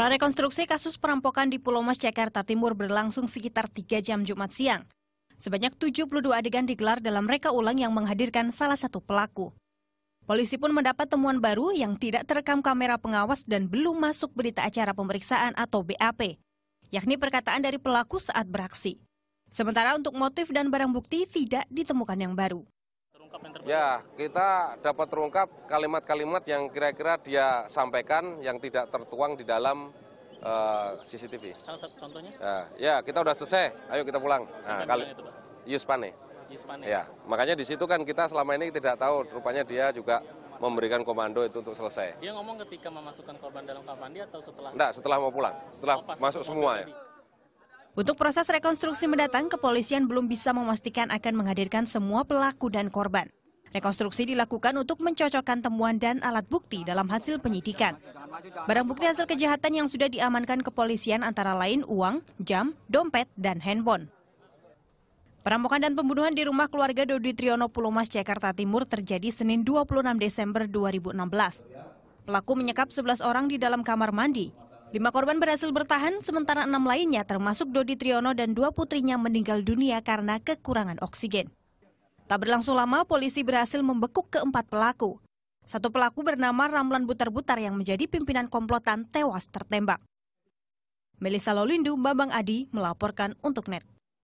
Prarekonstruksi kasus perampokan di Pulau Mas, Jakarta Timur berlangsung sekitar 3 jam Jumat siang. Sebanyak 72 adegan digelar dalam reka ulang yang menghadirkan salah satu pelaku. Polisi pun mendapat temuan baru yang tidak terekam kamera pengawas dan belum masuk berita acara pemeriksaan atau BAP, yakni perkataan dari pelaku saat beraksi. Sementara untuk motif dan barang bukti tidak ditemukan yang baru terungkap yang terbaru? Ya, kita dapat terungkap kalimat-kalimat yang kira-kira dia sampaikan yang tidak tertuang di dalam uh, eh, CCTV. Salah satu contohnya? Ya, ya, kita udah selesai. Ayo kita pulang. Nah, kali itu, Pak? Yus Pane. Ya, makanya di situ kan kita selama ini tidak tahu rupanya dia juga memberikan komando itu untuk selesai. Dia ngomong ketika memasukkan korban dalam kamar mandi atau setelah? Enggak, setelah mau pulang. Setelah oh, masuk semua ya. Untuk proses rekonstruksi mendatang, kepolisian belum bisa memastikan akan menghadirkan semua pelaku dan korban. Rekonstruksi dilakukan untuk mencocokkan temuan dan alat bukti dalam hasil penyidikan. Barang bukti hasil kejahatan yang sudah diamankan kepolisian antara lain uang, jam, dompet, dan handphone. Perampokan dan pembunuhan di rumah keluarga Dodi Triono Pulomas, Jakarta Timur terjadi Senin 26 Desember 2016. Pelaku menyekap 11 orang di dalam kamar mandi Lima korban berhasil bertahan, sementara enam lainnya termasuk Dodi Triyono dan dua putrinya meninggal dunia karena kekurangan oksigen. Tak berlangsung lama, polisi berhasil membekuk keempat pelaku. Satu pelaku bernama Ramlan Butar-Butar yang menjadi pimpinan komplotan tewas tertembak. Melisa Lolindu, Babang Adi melaporkan untuk NET.